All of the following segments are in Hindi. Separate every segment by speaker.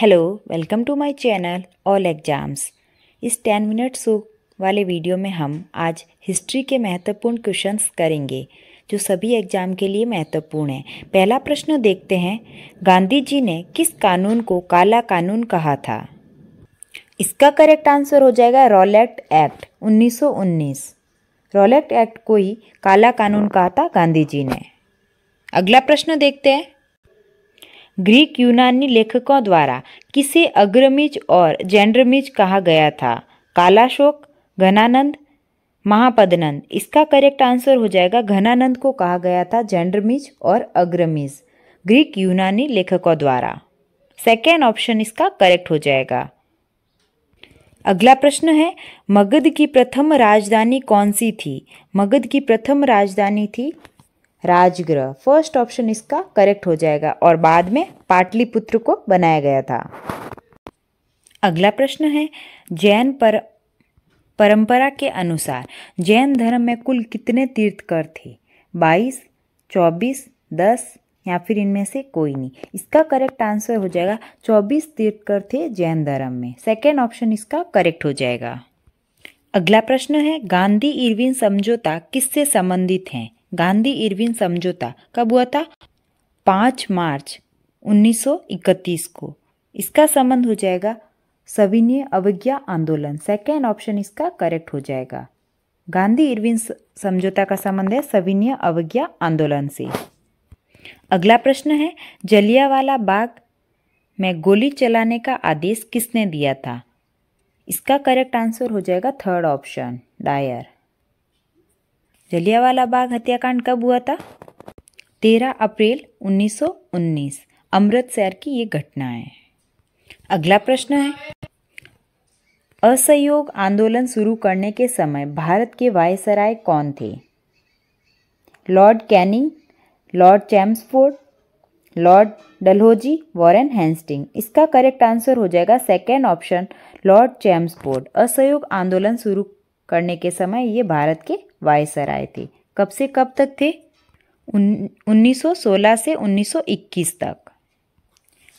Speaker 1: hello welcome to my channel all exams इस टेन मिनट शो वाले वीडियो में हम आज हिस्ट्री के महत्वपूर्ण क्वेश्चंस करेंगे जो सभी एग्जाम के लिए महत्वपूर्ण है पहला प्रश्न देखते हैं गांधी जी ने किस कानून को काला कानून कहा था इसका करेक्ट आंसर हो जाएगा रॉलेट एक्ट 1919 रॉलेट एक्ट को ही काला कानून कहा था गांधी जी ने अगला प्रश्न देखते हैं ग्रीक यूनानी लेखकों द्वारा किसे अग्रमिज और जेंड्रमिज कहा गया था कालाशोक घनानंद महापदनंद इसका करेक्ट आंसर हो जाएगा घनानंद को कहा गया था जेंड्रमिज और अग्रमिज ग्रीक यूनानी लेखकों द्वारा सेकेंड ऑप्शन इसका करेक्ट हो जाएगा अगला प्रश्न है मगध की प्रथम राजधानी कौन सी थी मगध की प्रथम राजधानी थी राजगृह फर्स्ट ऑप्शन इसका करेक्ट हो जाएगा और बाद में पाटलिपुत्र को बनाया गया था अगला प्रश्न है जैन पर परंपरा के अनुसार जैन धर्म में कुल कितने तीर्थकर थे बाईस चौबीस दस या फिर इनमें से कोई नहीं इसका करेक्ट आंसर हो जाएगा चौबीस तीर्थकर थे जैन धर्म में सेकेंड ऑप्शन इसका करेक्ट हो जाएगा अगला प्रश्न है गांधी इरविन समझौता किससे संबंधित हैं गांधी इरविन समझौता कब हुआ था पाँच मार्च 1931 को इसका संबंध हो जाएगा सविनय अवज्ञा आंदोलन सेकेंड ऑप्शन इसका करेक्ट हो जाएगा गांधी इरविन समझौता का संबंध है सविनय अवज्ञा आंदोलन से अगला प्रश्न है जलियावाला बाग में गोली चलाने का आदेश किसने दिया था इसका करेक्ट आंसर हो जाएगा third option Dyer Jallianwala Bagh हत्याकांड कब हुआ था 13 अप्रैल 1919 अमृतसर की ये घटना है अगला प्रश्न है असहयोग आंदोलन शुरू करने के समय भारत के वायसराय कौन थे Lord Canning Lord Chelmsford Lord Dalhousie Warren Hastings इसका करेक्ट आंसर हो जाएगा सेकेंड ऑप्शन लॉर्ड चैम्सफोर्ड असहयोग आंदोलन शुरू करने के समय ये भारत के वायसराय थे कब से कब तक थे उन 1916 से 1921 तक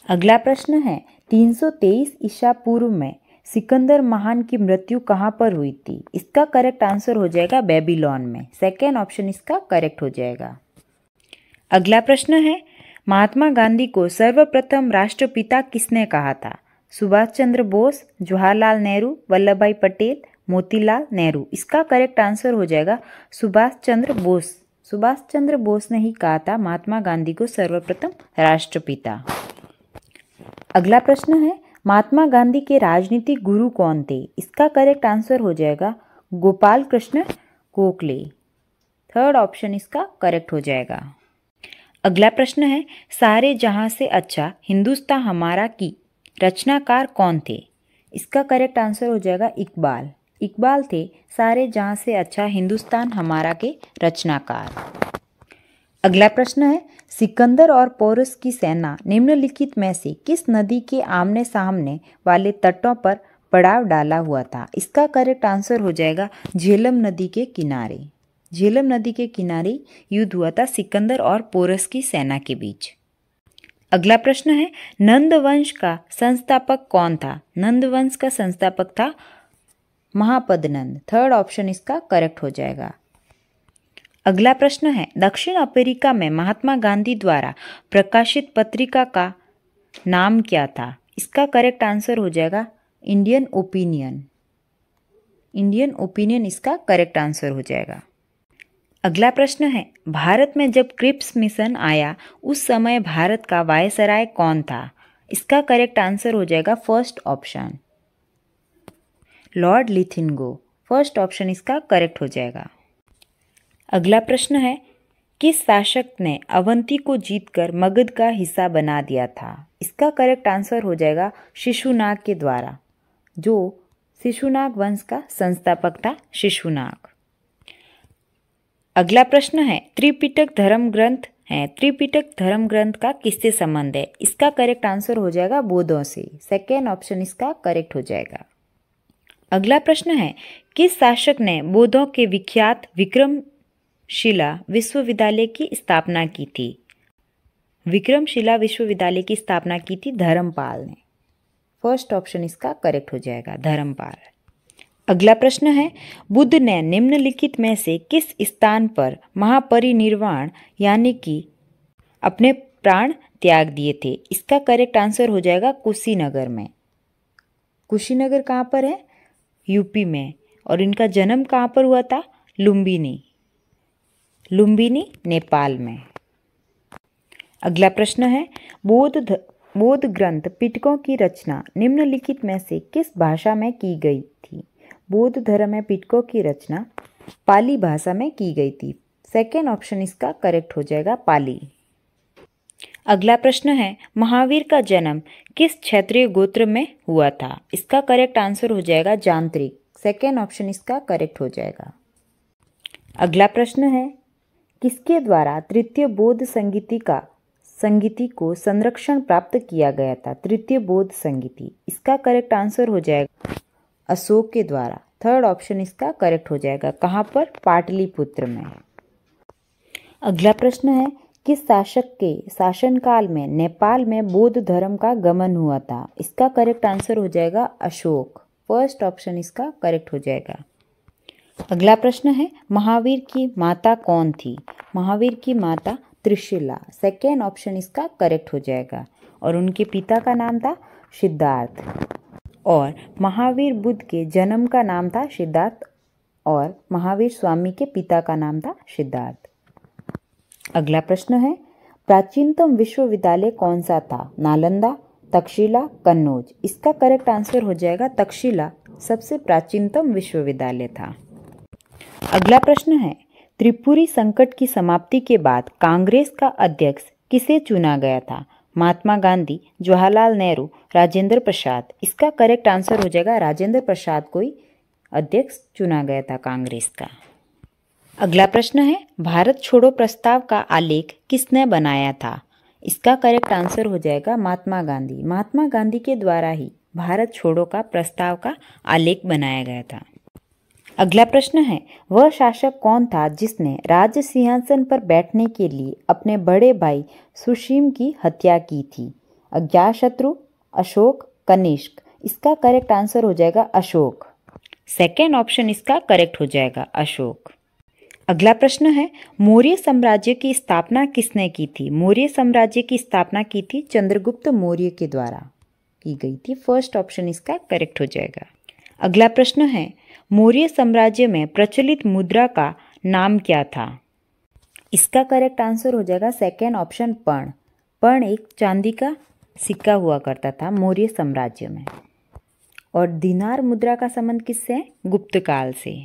Speaker 1: अगला प्रश्न है 323 ईसा पूर्व में सिकंदर महान की मृत्यु कहाँ पर हुई थी इसका करेक्ट आंसर हो जाएगा बेबीलोन में सेकेंड ऑप्शन इसका करेक्ट हो जाएगा अगला प्रश्न है महात्मा गांधी को सर्वप्रथम राष्ट्रपिता किसने कहा था सुभाष चंद्र बोस जवाहरलाल नेहरू वल्लभ भाई पटेल मोतीलाल नेहरू इसका करेक्ट आंसर हो जाएगा सुभाष चंद्र बोस सुभाष चंद्र बोस ने ही कहा था महात्मा गांधी को सर्वप्रथम राष्ट्रपिता अगला प्रश्न है महात्मा गांधी के राजनीतिक गुरु कौन थे इसका करेक्ट आंसर हो जाएगा गोपाल कृष्ण गोखले थर्ड ऑप्शन इसका करेक्ट हो जाएगा अगला प्रश्न है सारे जहां से अच्छा हिंदुस्तान हमारा की रचनाकार कौन थे इसका करेक्ट आंसर हो जाएगा इकबाल इकबाल थे सारे जहाँ से अच्छा हिंदुस्तान हमारा के रचनाकार अगला प्रश्न है सिकंदर और पोरस की सेना निम्नलिखित में से किस नदी के आमने सामने वाले तटों पर पड़ाव डाला हुआ था इसका करेक्ट आंसर हो जाएगा झेलम नदी के किनारे झेलम नदी के किनारे युद्ध हुआ था सिकंदर और पोरस की सेना के बीच अगला प्रश्न है नंद वंश का संस्थापक कौन था नंद वंश का संस्थापक था महापदनंद थर्ड ऑप्शन इसका करेक्ट हो जाएगा अगला प्रश्न है दक्षिण अफ्रीका में महात्मा गांधी द्वारा प्रकाशित पत्रिका का नाम क्या था इसका करेक्ट आंसर हो जाएगा इंडियन ओपिनियन इंडियन ओपिनियन इसका करेक्ट आंसर हो जाएगा अगला प्रश्न है भारत में जब क्रिप्स मिशन आया उस समय भारत का वायसराय कौन था इसका करेक्ट आंसर हो जाएगा फर्स्ट ऑप्शन लॉर्ड लिथिनगो फर्स्ट ऑप्शन इसका करेक्ट हो जाएगा अगला प्रश्न है किस शासक ने अवंती को जीतकर मगध का हिस्सा बना दिया था इसका करेक्ट आंसर हो जाएगा शिशुनाग के द्वारा जो शिशुनाग वंश का संस्थापक था शिशुनाग अगला प्रश्न है त्रिपिटक धर्म ग्रंथ है त्रिपिटक धर्म ग्रंथ का किससे संबंध है इसका करेक्ट आंसर हो जाएगा बोधों से सेकेंड ऑप्शन इसका करेक्ट हो जाएगा अगला प्रश्न है किस शासक ने बौद्धों के विख्यात विक्रमशिला विश्वविद्यालय की स्थापना की थी विक्रमशिला विश्वविद्यालय की स्थापना की थी धर्मपाल ने फर्स्ट ऑप्शन इसका करेक्ट हो जाएगा धर्मपाल अगला प्रश्न है बुद्ध ने निम्नलिखित में से किस स्थान पर महापरिनिर्वाण यानी कि अपने प्राण त्याग दिए थे इसका करेक्ट आंसर हो जाएगा कुशीनगर में कुशीनगर कहाँ पर है यूपी में और इनका जन्म कहाँ पर हुआ था लुम्बिनी लुम्बिनी नेपाल में अगला प्रश्न है ध, बोध ग्रंथ पिटकों की रचना निम्नलिखित में से किस भाषा में की गई थी बौद्ध धर्म में पिटकों की रचना पाली भाषा में की गई थी सेकेंड ऑप्शन इसका करेक्ट हो जाएगा पाली अगला प्रश्न है महावीर का जन्म किस क्षेत्रीय गोत्र में हुआ था इसका करेक्ट आंसर हो जाएगा जांत्रिक सेकेंड ऑप्शन इसका करेक्ट हो जाएगा अगला प्रश्न है किसके द्वारा तृतीय बोध संगीति का संगीति को संरक्षण प्राप्त किया गया था तृतीय बोध संगीति इसका करेक्ट आंसर हो जाएगा अशोक के द्वारा थर्ड ऑप्शन इसका करेक्ट हो जाएगा कहाँ पर पाटलिपुत्र में अगला प्रश्न है कि शासक के शासनकाल में नेपाल में बौद्ध धर्म का गमन हुआ था इसका करेक्ट आंसर हो जाएगा अशोक फर्स्ट ऑप्शन इसका करेक्ट हो जाएगा अगला प्रश्न है महावीर की माता कौन थी महावीर की माता त्रिशिला सेकेंड ऑप्शन इसका करेक्ट हो जाएगा और उनके पिता का नाम था सिद्धार्थ और महावीर बुद्ध के जन्म का नाम था सिद्धार्थ और महावीर स्वामी के पिता का नाम था सिद्धार्थ अगला प्रश्न है प्राचीनतम विश्वविद्यालय कौन सा था नालंदा तक्षशिला कन्नौज इसका करेक्ट आंसर हो जाएगा तक्षशिला सबसे प्राचीनतम विश्वविद्यालय था अगला प्रश्न है त्रिपुरी संकट की समाप्ति के बाद कांग्रेस का अध्यक्ष किसे चुना गया था महात्मा गांधी जवाहरलाल नेहरू राजेंद्र प्रसाद इसका करेक्ट आंसर हो जाएगा राजेंद्र प्रसाद को ही अध्यक्ष चुना गया था कांग्रेस का अगला प्रश्न है भारत छोड़ो प्रस्ताव का आलेख किसने बनाया था इसका करेक्ट आंसर हो जाएगा महात्मा गांधी महात्मा गांधी के द्वारा ही भारत छोड़ो का प्रस्ताव का आलेख बनाया गया था अगला प्रश्न है वह शासक कौन था जिसने राज्य सिंहासन पर बैठने के लिए अपने बड़े भाई सुशीम की हत्या की थी अज्ञात शत्रु अशोक कनिष्क इसका करेक्ट आंसर हो जाएगा अशोक सेकेंड ऑप्शन इसका करेक्ट हो जाएगा अशोक अगला प्रश्न है मौर्य साम्राज्य की स्थापना किसने की थी मौर्य साम्राज्य की स्थापना की थी चंद्रगुप्त मौर्य के द्वारा की गई थी फर्स्ट ऑप्शन इसका करेक्ट हो जाएगा अगला प्रश्न है मौर्य साम्राज्य में प्रचलित मुद्रा का नाम क्या था इसका करेक्ट आंसर हो जाएगा सेकेंड ऑप्शन पण पण एक चांदी का सिक्का हुआ करता था मौर्य साम्राज्य में और दिनार मुद्रा का संबंध किससे है गुप्त काल से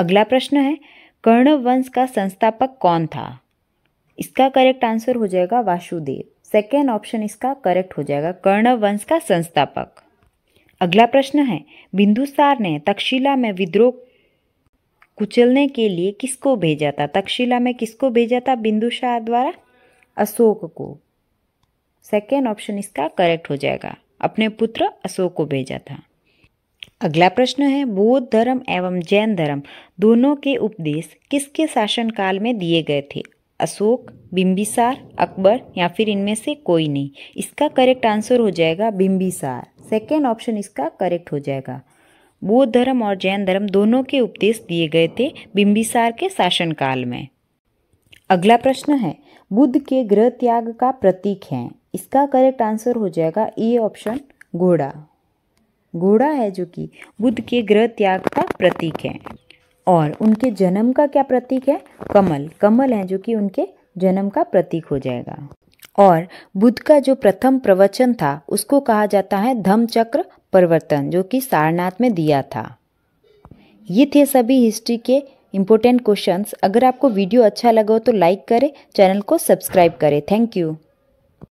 Speaker 1: अगला प्रश्न है कर्ण वंश का संस्थापक कौन था इसका करेक्ट आंसर हो जाएगा वासुदेव सेकेंड ऑप्शन इसका करेक्ट हो जाएगा कर्ण वंश का संस्थापक अगला प्रश्न है बिंदुसार ने तक्षशिला में विद्रोह कुचलने के लिए किसको भेजा था तक्षशिला में किसको भेजा था बिंदुसार द्वारा अशोक को सेकेंड ऑप्शन इसका करेक्ट हो जाएगा अपने पुत्र अशोक को भेजा था अगला प्रश्न है बौद्ध धर्म एवं जैन धर्म दोनों के उपदेश किसके शासनकाल में दिए गए थे अशोक बिंबिसार अकबर या फिर इनमें से कोई नहीं इसका करेक्ट आंसर हो जाएगा बिंबिसार सेकेंड ऑप्शन इसका करेक्ट हो जाएगा बौद्ध धर्म और जैन धर्म दोनों के उपदेश दिए गए थे बिंबिसार के शासनकाल में अगला प्रश्न है बुद्ध के ग्रह त्याग का प्रतीक है इसका करेक्ट आंसर हो जाएगा ए ऑप्शन घोड़ा घोड़ा है जो कि बुद्ध के ग्रह त्याग का प्रतीक है और उनके जन्म का क्या प्रतीक है कमल कमल है जो कि उनके जन्म का प्रतीक हो जाएगा और बुद्ध का जो प्रथम प्रवचन था उसको कहा जाता है धम्म चक्र परिवर्तन जो कि सारनाथ में दिया था ये थे सभी हिस्ट्री के इम्पोर्टेंट क्वेश्चंस अगर आपको वीडियो अच्छा लगा हो तो लाइक करें चैनल को सब्सक्राइब करें थैंक यू